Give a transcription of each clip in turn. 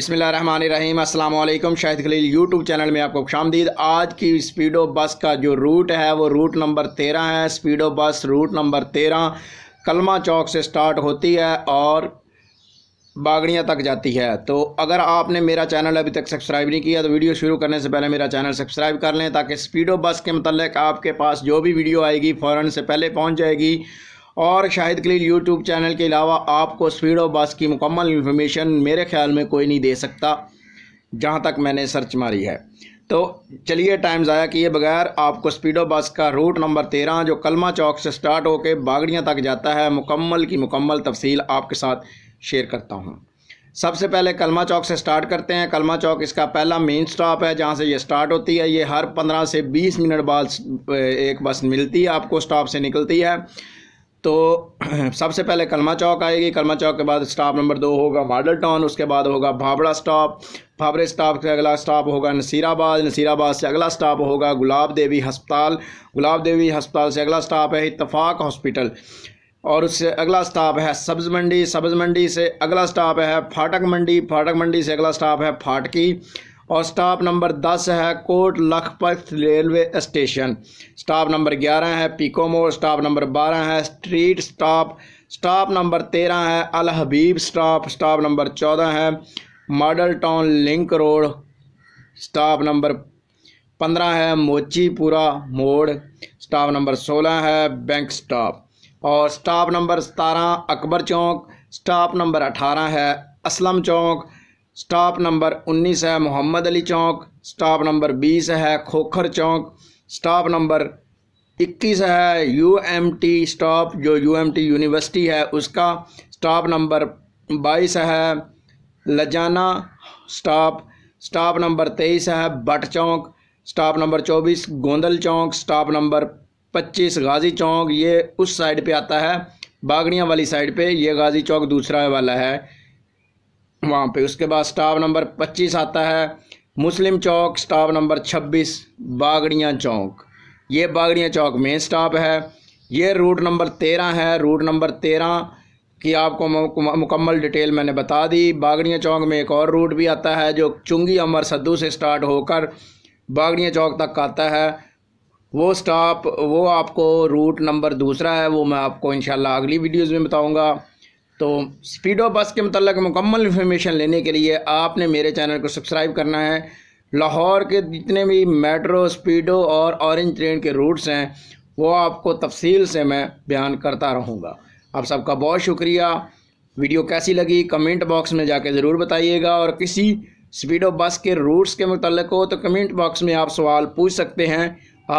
बसमिल Shahid Khalil YouTube channel में आपको खुशामदीद आज की स्पीडो बस का जो रूट है वो रूट नंबर तेरह है स्पीडो बस रूट नंबर तेरह कलमा चौक से स्टार्ट होती है और बागड़ियाँ तक जाती है तो अगर आपने मेरा चैनल अभी तक सब्सक्राइब नहीं किया तो वीडियो शुरू करने से पहले मेरा चैनल सब्सक्राइब कर लें ताकि स्पीडो बस के मतलब आपके पास जो भी वीडियो आएगी फ़ौर से पहले पहुँच जाएगी और शाहिद कलील यूट्यूब चैनल के अलावा आपको स्पीड ऑफ बस की मुकम्मल इन्फॉर्मेशन मेरे ख्याल में कोई नहीं दे सकता जहाँ तक मैंने सर्च मारी है तो चलिए टाइम ज़ाया किए बगैर आपको स्पीडो बस का रूट नंबर तेरह जो कलमा चौक से स्टार्ट होकर बागड़ियाँ तक जाता है मुकम्मल की मुकम्मल तफसील आपके साथ शेयर करता हूँ सबसे पहले कलमा चौक से स्टार्ट करते हैं कलमा चौक इसका पहला मेन स्टॉप है जहाँ से ये स्टार्ट होती है ये हर पंद्रह से बीस मिनट बाद एक बस मिलती है आपको स्टॉप से निकलती है तो सबसे पहले कलमा चौक आएगी कलमा चौक के बाद स्टॉप नंबर दो होगा मॉडल टाउन उसके बाद होगा भाबड़ा स्टॉप भाबड़े स्टॉप से अगला स्टॉप होगा नसीराबाद नसीराबाद से अगला स्टॉप होगा गुलाब देवी हस्पताल गुलाब देवी हस्पताल से अगला स्टॉप है इतफाक़ हॉस्पिटल और उससे अगला स्टॉप है सब्ज़ मंडी सब्ज़ मंडी से अगला स्टॉप है फाटक मंडी फाटक मंडी से अगला स्टॉप है फाटकी और स्टाफ नंबर दस है Kot Lakhpat railway station stop number ग्यारह है पीको मोड़ स्टाफ नंबर बारह है स्ट्रीट स्टॉप स्टाफ नंबर तेरह है अलहबीब स्टॉप स्टाफ नंबर चौदह है model town link road stop number पंद्रह है मोचीपुरा मोड़ स्टाफ नंबर सोलह है बैंक स्टाप और स्टाप नंबर सतारह अकबर चौक स्टाप नंबर अठारह है असलम चौक स्टाप नंबर 19 है मोहम्मद अली चौक स्टॉप नंबर 20 है खोखर चौक स्टाप नंबर 21 है यूएमटी स्टॉप जो यूएमटी यूनिवर्सिटी है उसका स्टाप नंबर 22 है लजाना स्टॉप स्टाप नंबर 23 है Butt Chowk stop number 24 Gondal Chowk stop number 25 Ghazi Chowk ये उस साइड पे आता है बागड़ियाँ वाली साइड पे ये गाज़ी चौक दूसरा वाला है वहाँ पे उसके बाद स्टाफ नंबर पच्चीस आता है मुस्लिम चौक स्टाफ नंबर छब्बीस बागड़िया चौक ये बागड़िया चौक मेन स्टाफ है ये रूट नंबर तेरह है रूट नंबर तेरह की आपको मुकम्मल डिटेल मैंने बता दी बागड़िया चौक में एक और रूट भी आता है जो चुंगी अमर सद्दू से स्टार्ट होकर बागड़िया चौक तक आता है वो स्टॉप वो आपको रूट नंबर दूसरा है वो मैं आपको इंशाल्लाह अगली वीडियोज़ में बताऊंगा तो स्पीडो बस के मतलब मुकम्मल इन्फॉर्मेशन लेने के लिए आपने मेरे चैनल को सब्सक्राइब करना है लाहौर के जितने भी मेट्रो स्पीडो और ऑरेंज ट्रेन के रूट्स हैं वो आपको तफसील से मैं बयान करता रहूँगा आप सबका बहुत शुक्रिया वीडियो कैसी लगी कमेंट बॉक्स में जाके ज़रूर बताइएगा और किसी स्पीडो बस के रूट्स के मतलब हो तो कमेंट बॉक्स में आप सवाल पूछ सकते हैं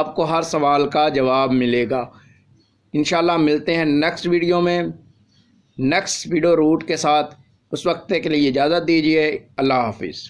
आपको हर सवाल का जवाब मिलेगा इन मिलते हैं नेक्स्ट वीडियो में नेक्स्ट वीडियो रूट के साथ उस वक्त के लिए इजाज़त दीजिए अल्लाह हाफिज़